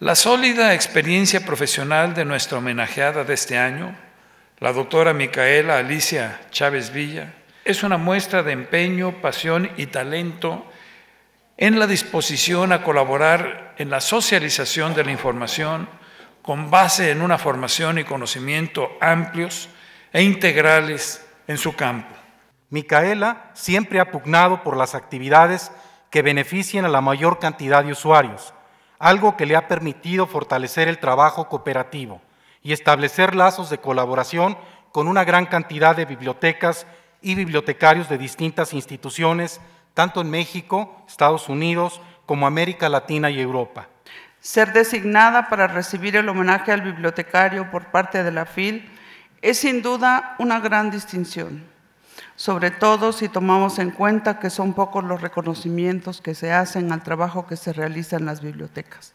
La sólida experiencia profesional de nuestra homenajeada de este año, la doctora Micaela Alicia Chávez Villa, es una muestra de empeño, pasión y talento en la disposición a colaborar en la socialización de la información con base en una formación y conocimiento amplios e integrales en su campo. Micaela siempre ha pugnado por las actividades que beneficien a la mayor cantidad de usuarios algo que le ha permitido fortalecer el trabajo cooperativo y establecer lazos de colaboración con una gran cantidad de bibliotecas y bibliotecarios de distintas instituciones, tanto en México, Estados Unidos, como América Latina y Europa. Ser designada para recibir el homenaje al bibliotecario por parte de la FIL es sin duda una gran distinción sobre todo si tomamos en cuenta que son pocos los reconocimientos que se hacen al trabajo que se realiza en las bibliotecas.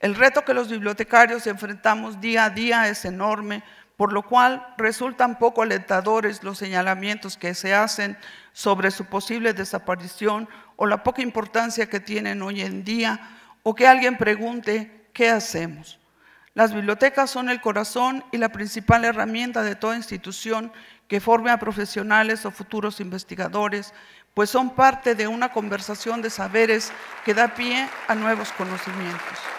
El reto que los bibliotecarios enfrentamos día a día es enorme, por lo cual resultan poco alentadores los señalamientos que se hacen sobre su posible desaparición o la poca importancia que tienen hoy en día, o que alguien pregunte, ¿qué hacemos? Las bibliotecas son el corazón y la principal herramienta de toda institución que forme a profesionales o futuros investigadores, pues son parte de una conversación de saberes que da pie a nuevos conocimientos.